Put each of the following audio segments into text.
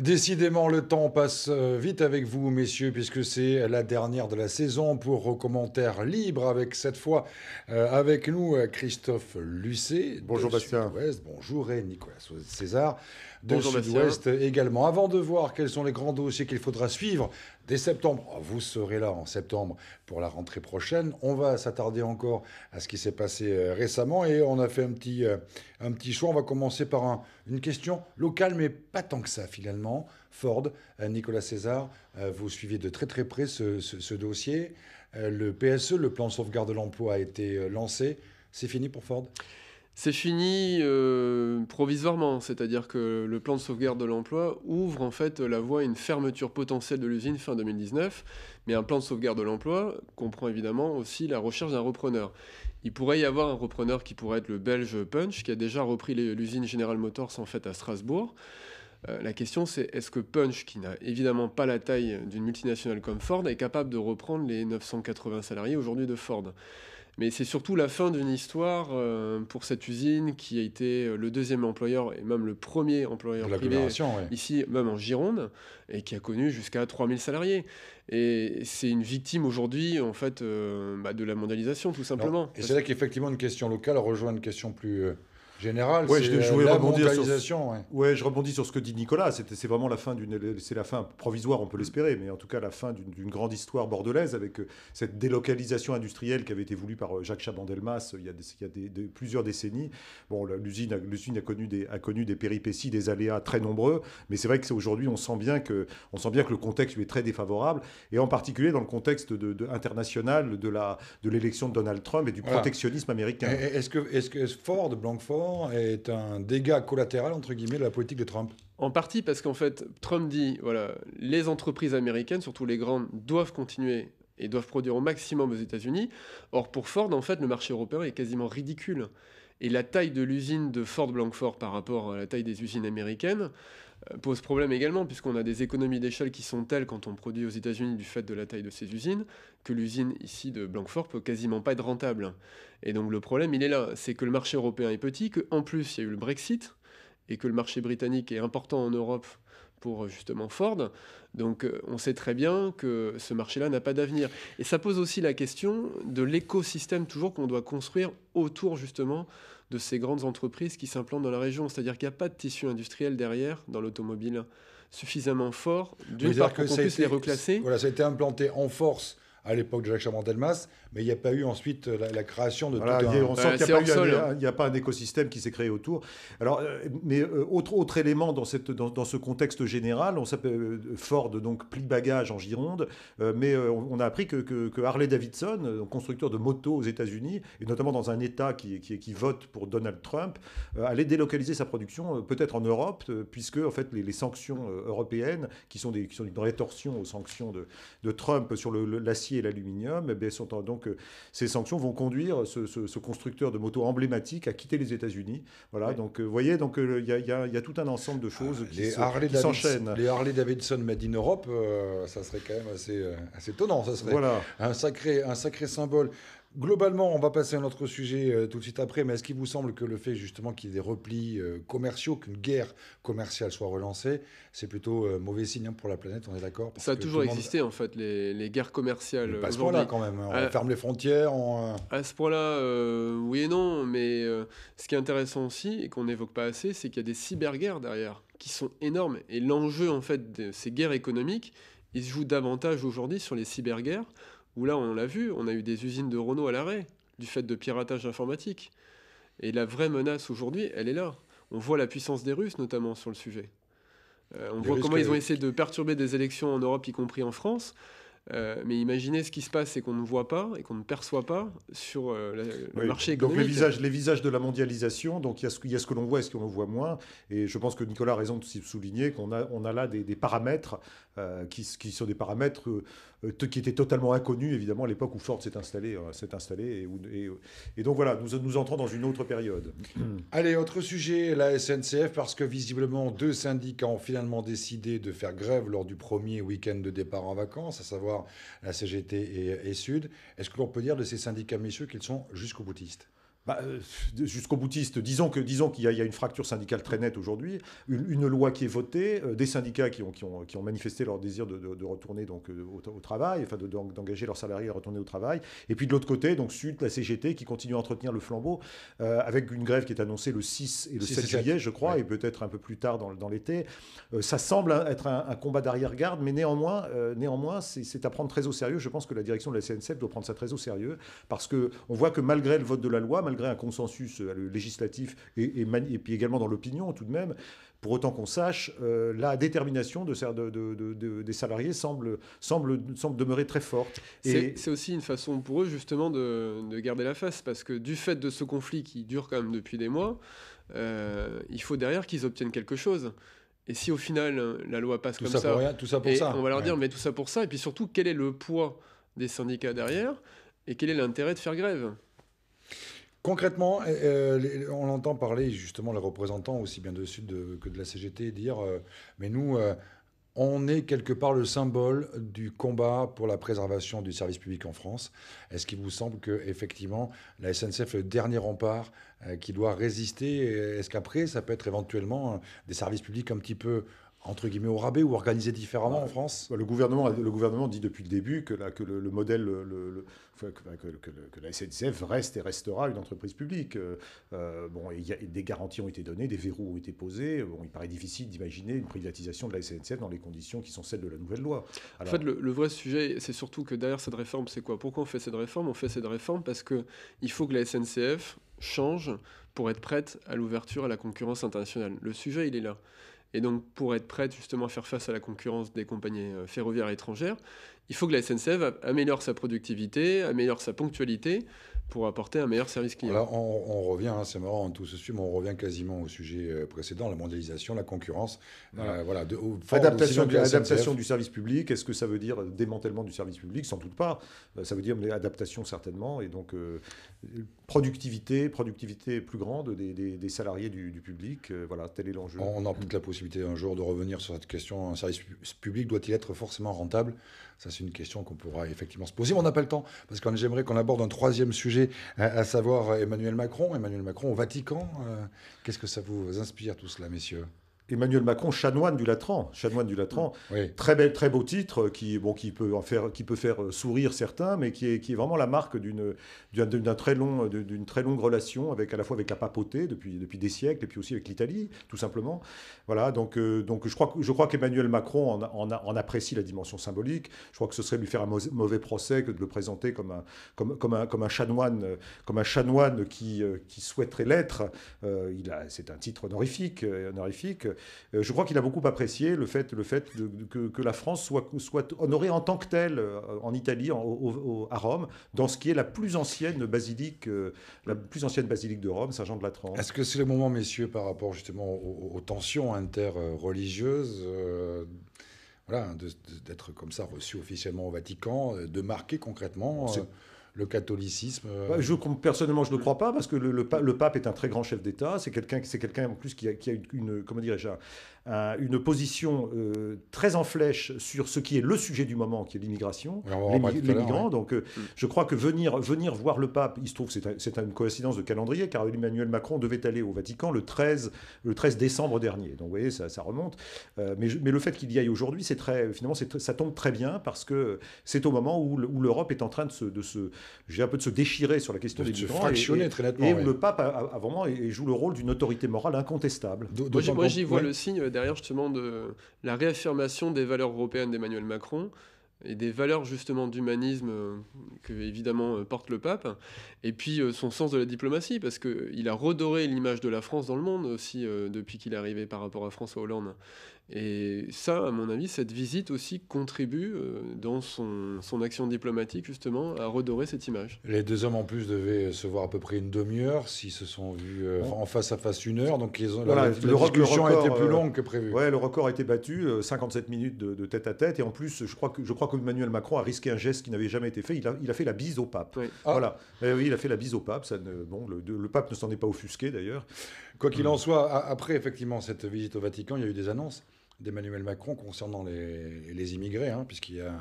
Décidément, le temps passe euh, vite avec vous, messieurs, puisque c'est la dernière de la saison pour commentaires libres avec cette fois euh, avec nous euh, Christophe Lucet. Bonjour Bastien. Bonjour et Nicolas César de Sud-Ouest également. Avant de voir quels sont les grands dossiers qu'il faudra suivre Dès septembre, oh, vous serez là en septembre pour la rentrée prochaine. On va s'attarder encore à ce qui s'est passé euh, récemment et on a fait un petit, euh, un petit choix. On va commencer par une question locale, mais pas tant que ça finalement. Ford, euh, Nicolas César, vous suivez de très très près ce, ce dossier. Le PSE, le plan de sauvegarde de l'emploi, a été lancé. C'est fini pour Ford c'est fini euh, provisoirement, c'est-à-dire que le plan de sauvegarde de l'emploi ouvre en fait la voie à une fermeture potentielle de l'usine fin 2019, mais un plan de sauvegarde de l'emploi comprend évidemment aussi la recherche d'un repreneur. Il pourrait y avoir un repreneur qui pourrait être le belge Punch, qui a déjà repris l'usine General Motors en fait à Strasbourg. Euh, la question c'est est-ce que Punch, qui n'a évidemment pas la taille d'une multinationale comme Ford, est capable de reprendre les 980 salariés aujourd'hui de Ford mais c'est surtout la fin d'une histoire euh, pour cette usine qui a été euh, le deuxième employeur et même le premier employeur privé ici, même en Gironde, et qui a connu jusqu'à 3000 salariés. Et c'est une victime aujourd'hui, en fait, euh, bah, de la mondialisation, tout simplement. et c'est là qu'effectivement, une question locale rejoint une question plus Général, Ouais, je, la sur. ouais. je rebondis sur ce que dit Nicolas. C'est vraiment la fin d'une, c'est la fin provisoire, on peut l'espérer, mais en tout cas la fin d'une grande histoire bordelaise avec euh, cette délocalisation industrielle qui avait été voulue par euh, Jacques Chaban-Delmas euh, il y a, plusieurs décennies. Bon, l'usine, a connu des, a connu des péripéties, des aléas très nombreux, mais c'est vrai que c'est aujourd'hui, on sent bien que, on sent bien que le contexte lui est très défavorable, et en particulier dans le contexte de, international de la, de l'élection de Donald Trump et du protectionnisme américain. Est-ce que, est-ce que Ford, Blankford est un dégât collatéral, entre guillemets, de la politique de Trump En partie parce qu'en fait, Trump dit, voilà, les entreprises américaines, surtout les grandes, doivent continuer et doivent produire au maximum aux États-Unis. Or, pour Ford, en fait, le marché européen est quasiment ridicule. Et la taille de l'usine de Ford blancfort par rapport à la taille des usines américaines, euh, pose problème également, puisqu'on a des économies d'échelle qui sont telles quand on produit aux États-Unis du fait de la taille de ces usines, que l'usine ici de Blanquefort peut quasiment pas être rentable. Et donc le problème, il est là, c'est que le marché européen est petit, qu'en plus il y a eu le Brexit, et que le marché britannique est important en Europe pour euh, justement Ford. Donc euh, on sait très bien que ce marché-là n'a pas d'avenir. Et ça pose aussi la question de l'écosystème toujours qu'on doit construire autour justement de ces grandes entreprises qui s'implantent dans la région. C'est-à-dire qu'il n'y a pas de tissu industriel derrière dans l'automobile suffisamment fort, d'une part pour qu'on puisse les reclasser. Voilà, ça a été implanté en force à l'époque de Jacques chaban mais il n'y a pas eu ensuite euh, la, création de voilà, un... On sent qu'il n'y euh, hein. a, pas un écosystème qui s'est créé autour. Alors, euh, mais autre, autre élément dans, cette, dans, ce contexte général, on s'appelle Ford, donc pli bagage en Gironde, mais on, a appris que, que, Harley-Davidson, constructeur de motos aux États-Unis, et notamment dans un État qui, qui, vote pour Donald Trump, allait délocaliser sa production peut-être en Europe, puisque en fait les, sanctions européennes, qui sont, des, qui une rétorsion aux sanctions de, de Trump sur l'acier, et l'aluminium, eh sont donc euh, ces sanctions vont conduire ce, constructeur de motos emblématique à quitter les États-Unis. Voilà, donc euh, vous voyez, donc euh, il y, a tout un ensemble de choses ah, qui s'enchaînent. les Harley Davidson Made in Europe, ça serait quand même assez, assez étonnant. Ça serait voilà. un, sacré, un sacré symbole. Globalement, on va passer à un autre sujet euh, tout de suite après, mais est-ce qu'il vous semble que le fait justement qu'il y ait des replis euh, commerciaux, qu'une guerre commerciale soit relancée, c'est plutôt euh, mauvais signe hein, pour la planète, on est d'accord Ça a toujours existé en fait, les, guerres commerciales. à ce point-là quand même, on ferme les frontières. À ce point-là, oui et non, mais ce qui est intéressant aussi et qu'on n'évoque pas assez, c'est qu'il y a des cyberguerres derrière qui sont énormes et l'enjeu en fait de ces guerres économiques, il se joue davantage aujourd'hui sur les cyberguerres où là, on l'a vu, on a eu des usines de Renault à l'arrêt du fait de piratage informatique. Et la vraie menace aujourd'hui, elle est là. On voit la puissance des Russes, notamment sur le sujet. Euh, on voit comment ils ont essayé de perturber des élections en Europe, y compris en France. Euh, mais imaginez ce qui se passe et qu'on ne voit pas et qu'on ne perçoit pas sur euh, le marché économique. Donc les visages, les visages de la mondialisation, donc il y a ce, que l'on voit et ce qu'on voit moins. Et je pense que Nicolas a raison de souligner qu'on a, là des paramètres euh, qui, sont des paramètres euh, euh, qui étaient totalement inconnus, évidemment, à l'époque où Ford s'est installé, installé et, donc voilà, nous, nous entrons dans une autre période. Hmm. Allez, autre sujet, la SNCF, parce que visiblement, deux syndicats ont finalement décidé de faire grève lors du premier week-end de départ en vacances, à savoir la CGT et, et Sud. Est-ce que l'on peut dire de ces syndicats, messieurs, qu'ils sont jusqu'au boutiste bah, euh, jusqu'au boutiste, disons qu'il disons qu'il y, a une fracture syndicale très nette aujourd'hui, une, loi qui est votée, euh, des syndicats qui ont, qui, ont, qui ont, manifesté leur désir de, de, retourner donc, euh, au, travail, enfin d'engager leurs salariés à retourner au travail, et puis de l'autre côté, donc Sud, la CGT qui continue à entretenir le flambeau, avec une grève qui est annoncée le 6 et le 7 juillet, je crois, et peut-être un peu plus tard dans, l'été. ça semble être un, combat d'arrière-garde, mais néanmoins, néanmoins c'est à prendre très au sérieux. Je pense que la direction de la CNCF doit prendre ça très au sérieux, parce qu'on voit que malgré le vote de la loi, malgré un consensus euh, législatif et, puis également dans l'opinion tout de même, pour autant qu'on sache, euh, la détermination des salariés semble, demeurer très forte. C'est aussi une façon pour eux justement de, garder la face, parce que du fait de ce conflit qui dure quand même depuis des mois, euh, il faut derrière qu'ils obtiennent quelque chose. Et si au final la loi passe comme ça, tout ça pour ça, on va leur dire mais tout ça pour ça, et puis surtout quel est le poids des syndicats derrière, et quel est l'intérêt de faire grève Concrètement, euh, euh, on entend parler justement les représentants aussi bien de Sud euh, que de la CGT dire mais nous, on est quelque part le symbole du combat pour la préservation du service public en France. Est-ce qu'il vous semble que effectivement la SNCF est le dernier rempart qui doit résister Est-ce qu'après ça peut être éventuellement des services publics un petit peu entre guillemets au rabais ou organisé différemment en France le gouvernement, le gouvernement dit depuis le début que, la, que le, modèle, le, que, la SNCF reste et restera une entreprise publique. Euh, euh, bon, des garanties ont été données, des verrous ont été posés. Bon, il paraît difficile d'imaginer une privatisation de la SNCF dans les conditions qui sont celles de la nouvelle loi. en fait, le, vrai sujet, c'est surtout que derrière cette réforme, c'est quoi Pourquoi on fait cette réforme On fait cette réforme parce qu'il faut que la SNCF change pour être prête à l'ouverture à la concurrence internationale. Le sujet, il est là. Et donc, pour être prête justement à faire face à la concurrence des compagnies euh, ferroviaires étrangères, il faut que la SNCF améliore sa productivité, améliore sa ponctualité pour apporter un meilleur service client. on, revient, hein, c'est marrant, tout ce mais on revient quasiment au sujet euh, précédent, la mondialisation, la concurrence. Voilà, euh, de, adaptation, du, du service public, est-ce que ça veut dire démantèlement du service public Sans doute pas. Euh, ça veut dire adaptation certainement, et donc productivité, productivité plus grande des, salariés du, public. voilà, tel est l'enjeu. On, a en la possibilité un jour de revenir sur cette question. Un service public doit-il être forcément rentable Ça, c'est une question qu'on pourra effectivement se poser. Mais on n'a pas le temps, parce que j'aimerais qu'on aborde un troisième sujet, à savoir Emmanuel Macron. Emmanuel Macron au Vatican. Euh, qu'est-ce que ça vous inspire tout cela, messieurs Emmanuel Macron, chanoine du Latran, chanoine du Latran, très bel, très beau titre qui bon qui peut en faire qui peut faire euh, sourire certains, mais qui est qui est vraiment la marque d'une très long très longue relation avec à la fois avec la papauté depuis depuis des siècles et puis aussi avec l'Italie tout simplement. Voilà donc euh, donc je crois je crois qu'Emmanuel Macron en, apprécie la dimension symbolique. Je crois que ce serait lui faire un mauvais procès que de le présenter comme un comme comme un chanoine comme un chanoine qui euh, qui souhaiterait l'être. c'est un titre honorifique honorifique euh, je crois qu'il a beaucoup apprécié le fait, le fait que, la France soit, soit honorée en tant que telle euh, en Italie, à Rome, dans ce qui est la plus ancienne basilique, euh, la plus ancienne basilique de Rome, Saint-Jean de Latran. Est-ce que c'est le moment, messieurs, par rapport justement aux, tensions interreligieuses d'être comme ça reçu officiellement au Vatican, de marquer concrètement le catholicisme. Euh, bah, personnellement, je ne le crois pas parce que le, le, pape est un très grand chef d'État. C'est quelqu'un, en plus qui a, une, une comment dirais-je, euh, une position euh, très en flèche sur ce qui est le sujet du moment, qui est l'immigration, les, migrants. Donc euh, mm. je crois que venir, venir voir le pape, il se trouve que c'est une coïncidence de calendrier, car Emmanuel Macron devait aller au Vatican le 13, le 13 décembre dernier. Donc vous voyez, ça, ça remonte. mais, mais, le fait qu'il y aille aujourd'hui, c'est très, finalement, ça tombe très bien, parce que c'est au moment où, l'Europe est en train de se, j'ai un peu de se déchirer sur la question de des migrants. Et, où le pape a, vraiment joue le rôle d'une autorité morale incontestable. Moi, j'y vois le signe derrière justement de la réaffirmation des valeurs européennes d'Emmanuel Macron et des valeurs justement d'humanisme euh, que évidemment euh, porte le pape, et puis euh, son sens de la diplomatie, parce qu'il a redoré l'image de la France dans le monde aussi depuis qu'il est arrivé par rapport à François Hollande. Et ça, à mon avis, cette visite aussi contribue euh, dans son, action diplomatique, justement, à redorer cette image. Les deux hommes, en plus, devaient se voir à peu près une demi-heure, s'ils se sont vus euh, en face à face une heure. Donc, la, le, discussion a été euh, plus longue que prévu. Oui, le record a été battu, 57 minutes de, tête à tête. Et en plus, je crois, que, je crois que Emmanuel Macron a risqué un geste qui n'avait jamais été fait. Il a, fait la bise au pape. Oui. Ah. Voilà. Eh oui, il a fait la bise au pape. Ça bon, le, le pape ne s'en est pas offusqué, d'ailleurs. Quoi qu'il en soit, après, effectivement, cette visite au Vatican, il y a eu des annonces d'Emmanuel Macron concernant les, immigrés, hein, puisqu'il y a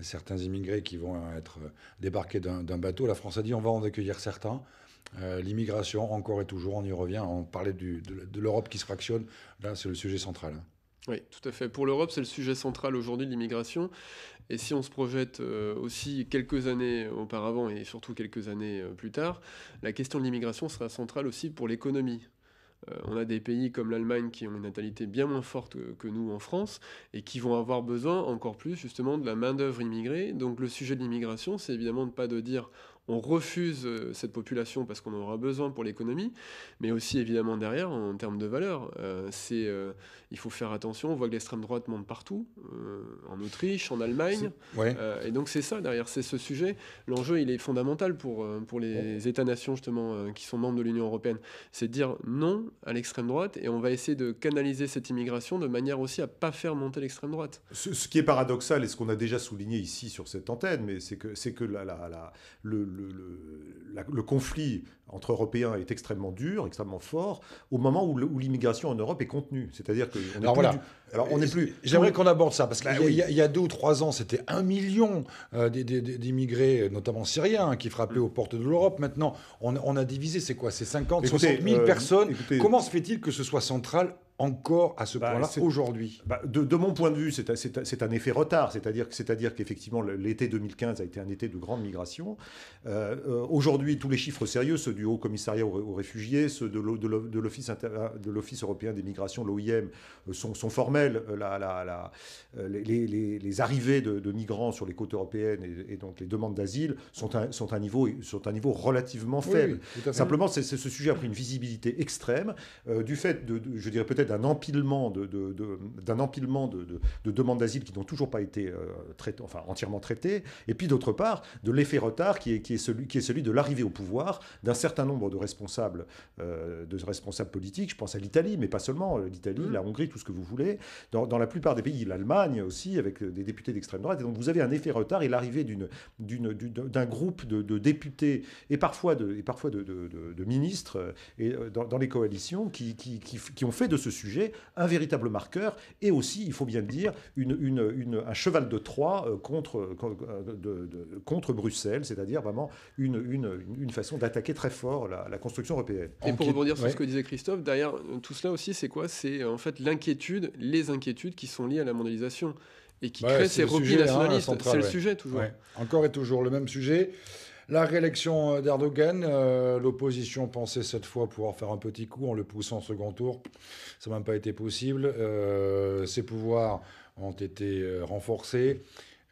certains immigrés qui vont être débarqués d'un bateau. La France a dit on va en accueillir certains. Euh, l'immigration, encore et toujours, on y revient. On parlait de, l'Europe qui se fractionne. Là, c'est le sujet central. Hein. Oui, tout à fait. Pour l'Europe, c'est le sujet central aujourd'hui de l'immigration. Et si on se projette euh, aussi quelques années auparavant et surtout quelques années euh, plus tard, la question de l'immigration sera centrale aussi pour l'économie euh, on a des pays comme l'Allemagne qui ont une natalité bien moins forte que nous en France et qui vont avoir besoin encore plus justement de la main-d'œuvre immigrée. Donc le sujet de l'immigration, c'est évidemment de pas de dire on refuse euh, cette population parce qu'on en aura besoin pour l'économie, mais aussi évidemment derrière en termes de valeur. Euh, c'est, euh, il faut faire attention, on voit que l'extrême droite monte partout, en Autriche, en Allemagne, et donc c'est ça derrière, c'est ce sujet. L'enjeu, il est fondamental pour, pour les États-nations justement qui sont membres de l'Union européenne, c'est de dire non à l'extrême droite et on va essayer de canaliser cette immigration de manière aussi à pas faire monter l'extrême droite. Ce, qui est paradoxal et ce qu'on a déjà souligné ici sur cette antenne, mais c'est que, c'est que la, le le, conflit entre Européens est extrêmement dur, extrêmement fort, au moment où, l'immigration en Europe est contenue. C'est-à-dire que n'est plus... alors plus... J'aimerais qu'on aborde ça, parce bah qu'il y, a deux ou trois ans, c'était un million euh, d'immigrés, notamment syriens, hein, qui frappaient mm. aux portes de l'Europe. Maintenant, on, a divisé, c'est quoi C'est 50, écoutez, 60 euh, personnes. Comment se fait-il que ce soit central encore à ce bah, point-là aujourd'hui bah, de, de, mon point de vue, c'est un effet retard. C'est-à-dire qu'effectivement, l'été 2015 a été un été de grande migration. Euh, euh, aujourd'hui, tous les chiffres sérieux, ceux du Haut Commissariat aux, réfugiés, ceux euh, de l'Office européen des migrations, l'OIM, sont, formels. La, les, les, arrivées de, migrants sur les côtes européennes et, donc les demandes d'asile sont à sont un, niveau, sont un niveau relativement faible. Simplement, ce sujet a pris une visibilité extrême du fait, de je dirais peut-être, d'un empilement de, de, empilement de, de demandes d'asile qui n'ont toujours pas été euh, enfin, entièrement traitées, et puis d'autre part de l'effet retard qui est, qui est, celui, qui est celui de l'arrivée au pouvoir d'un certain nombre de responsables, euh, de responsables politiques, je pense à l'Italie, mais pas seulement, l'Italie, mm. la Hongrie, tout ce que vous voulez, dans, la plupart des pays, l'Allemagne aussi, avec des députés d'extrême droite, et donc vous avez un effet retard et l'arrivée d'un groupe de, de, députés et parfois de, et parfois de, de ministres euh, et dans, dans, les coalitions qui, qui, qui, qui ont fait de ce sujet, un véritable marqueur et aussi, il faut bien le dire, un cheval de Troie euh, contre, euh, euh, contre Bruxelles, c'est-à-dire vraiment une, façon d'attaquer très fort la, construction européenne. Et pour rebondir sur ce que disait Christophe, derrière tout cela aussi, c'est quoi C'est en fait l'inquiétude, les inquiétudes qui sont liées à la mondialisation et qui créent ces hein, replis nationalistes. c'est le sujet toujours. Encore et toujours le même sujet. La réélection euh, d'Erdogan, euh, l'opposition pensait cette fois pouvoir faire un petit coup en le poussant au second tour. Ça n'a même pas été possible. Euh, ses pouvoirs ont été renforcés.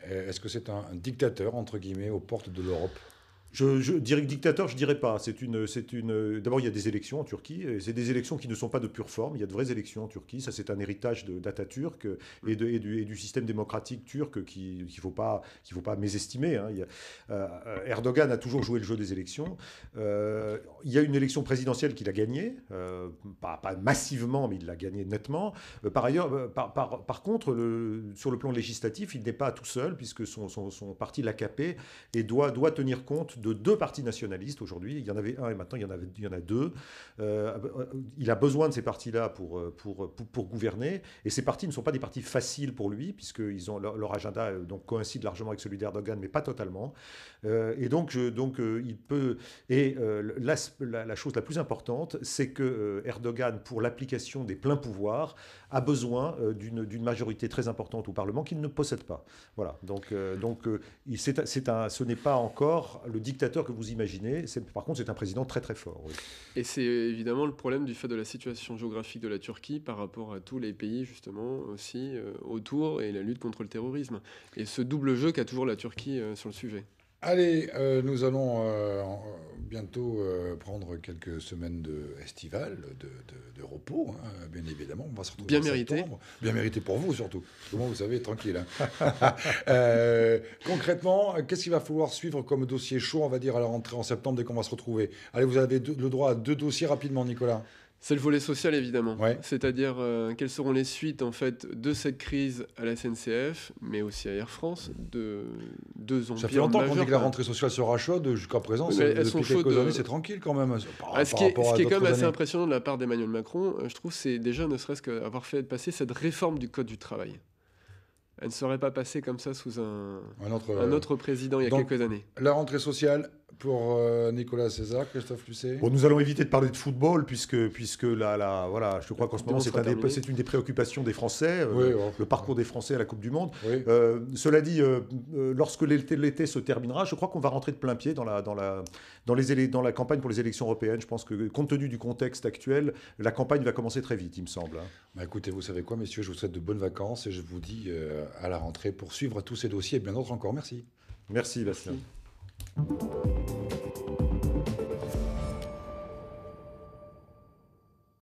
Est-ce que c'est un, dictateur, entre guillemets, aux portes de l'Europe je, je dirais que dictateur, je dirais pas. C'est une, c'est une. D'abord, il y a des élections en Turquie. Et c'est des élections qui ne sont pas de pure forme. Il y a de vraies élections en Turquie. Ça, c'est un héritage d'Atatürk mm. et, de, et, du, et, du, système démocratique turc qu'il ne faut pas, qu'il faut pas mésestimer. Hein. Euh, Erdogan a toujours joué le jeu des élections. Euh, il y a une élection présidentielle qu'il a gagnée, euh, pas, pas, massivement, mais il l'a gagnée nettement. par ailleurs, par, par, par contre, le, sur le plan législatif, il n'est pas tout seul puisque son, son, son parti l'AKP et doit, doit tenir compte de deux partis nationalistes aujourd'hui. Il y en avait un et maintenant il y en, il y en a deux. Euh, il a besoin de ces partis-là euh, pour, pour, pour, gouverner. Et ces partis ne sont pas des partis faciles pour lui, puisque ont, leur, agenda euh, donc, coïncide largement avec celui d'Erdogan, mais pas totalement. et donc, je, donc il peut. Et la, la, chose la plus importante, c'est que Erdogan, pour l'application des pleins pouvoirs, a besoin d'une majorité très importante au Parlement qu'il ne possède pas. Voilà. Donc, donc il, c'est, un, ce n'est pas encore le dictateur que vous imaginez. Par contre, c'est un président très très fort. Et c'est euh, évidemment le problème du fait de la situation géographique de la Turquie par rapport à tous les pays justement aussi euh, autour et la lutte contre le terrorisme. Et ce double jeu qu'a toujours la Turquie euh, sur le sujet. Allez, euh, nous allons euh, bientôt euh, prendre quelques semaines de estival, de, repos, hein, bien évidemment. On va se retrouver bien en mérité. Septembre. Bien mérité pour vous surtout. Comment vous savez, tranquille. Hein. concrètement, qu'est-ce qu'il va falloir suivre comme dossier chaud, on va dire, à la rentrée en septembre dès qu'on va se retrouver Allez, vous avez le droit à deux dossiers rapidement, Nicolas. C'est le volet social évidemment. C'est-à-dire euh, quelles seront les suites en fait de cette crise à la SNCF, mais aussi à Air France, de deux ans. Ça fait longtemps qu'on dit que la rentrée sociale sera chaude. Jusqu'à présent, quelques euh, c'est tranquille quand même. Par, ah, ce, qui, est, ce qui est, quand même assez impressionnant de la part d'Emmanuel Macron, euh, je trouve, c'est déjà ne serait-ce qu'avoir fait passer cette réforme du code du travail elle ne serait pas passée comme ça sous un, un, autre, président il y a quelques années. La rentrée sociale, pour euh, Nicolas César, Christophe Lucet bon, Nous allons éviter de parler de football, puisque, puisque voilà, je crois qu'en ce moment, c'est une des préoccupations des Français, euh, le parcours des Français à la Coupe du Monde. Euh, cela dit, lorsque l'été se terminera, je crois qu'on va rentrer de plein pied dans la, dans, la, dans, les, dans la campagne pour les élections européennes. Je pense que, compte tenu du contexte actuel, la campagne va commencer très vite, il me semble. Hein. Bah, écoutez, vous savez quoi, messieurs, je vous souhaite de bonnes vacances et je vous dis à la rentrée pour suivre tous ces dossiers et bien d'autres encore. Merci. Merci, Bastien. うん。